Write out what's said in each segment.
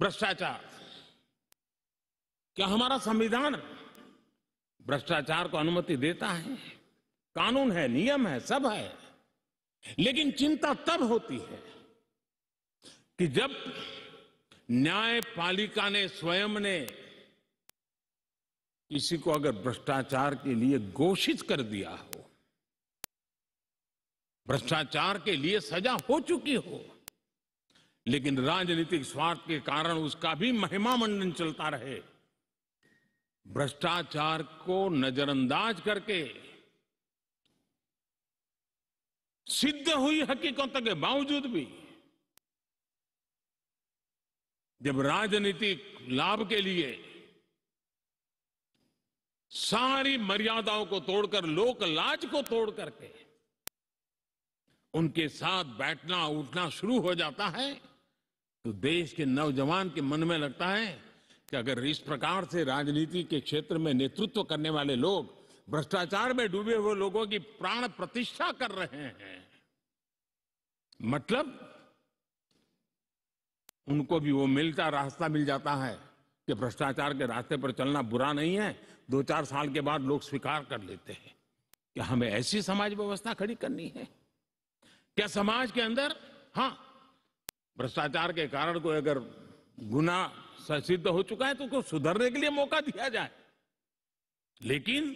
भ्रष्टाचार क्या हमारा संविधान भ्रष्टाचार को अनुमति देता है कानून है नियम है सब है लेकिन चिंता तब होती है कि जब न्यायपालिका ने स्वयं ने किसी को अगर भ्रष्टाचार के लिए घोषित कर दिया हो भ्रष्टाचार के लिए सजा हो चुकी हो लेकिन राजनीतिक स्वार्थ के कारण उसका भी महिमा मंडन चलता रहे भ्रष्टाचार को नजरअंदाज करके सिद्ध हुई हकीकतों के बावजूद भी जब राजनीतिक लाभ के लिए सारी मर्यादाओं को तोड़कर लोक लाज को तोड़ करके उनके साथ बैठना उठना शुरू हो जाता है तो देश के नौजवान के मन में लगता है कि अगर इस प्रकार से राजनीति के क्षेत्र में नेतृत्व करने वाले लोग भ्रष्टाचार में डूबे हुए लोगों की प्राण प्रतिष्ठा कर रहे हैं मतलब उनको भी वो मिलता रास्ता मिल जाता है कि भ्रष्टाचार के रास्ते पर चलना बुरा नहीं है दो चार साल के बाद लोग स्वीकार कर लेते हैं कि हमें ऐसी समाज व्यवस्था खड़ी करनी है क्या समाज के अंदर हाँ भ्रष्टाचार के कारण कोई अगर गुना सिद्ध हो चुका है तो उसको सुधरने के लिए मौका दिया जाए लेकिन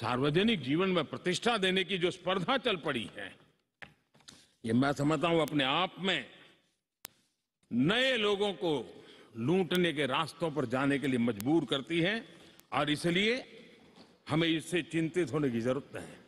सार्वजनिक जीवन में प्रतिष्ठा देने की जो स्पर्धा चल पड़ी है ये मैं समझता हूं अपने आप में नए लोगों को लूटने के रास्तों पर जाने के लिए मजबूर करती है और इसलिए हमें इससे चिंतित होने की जरूरत है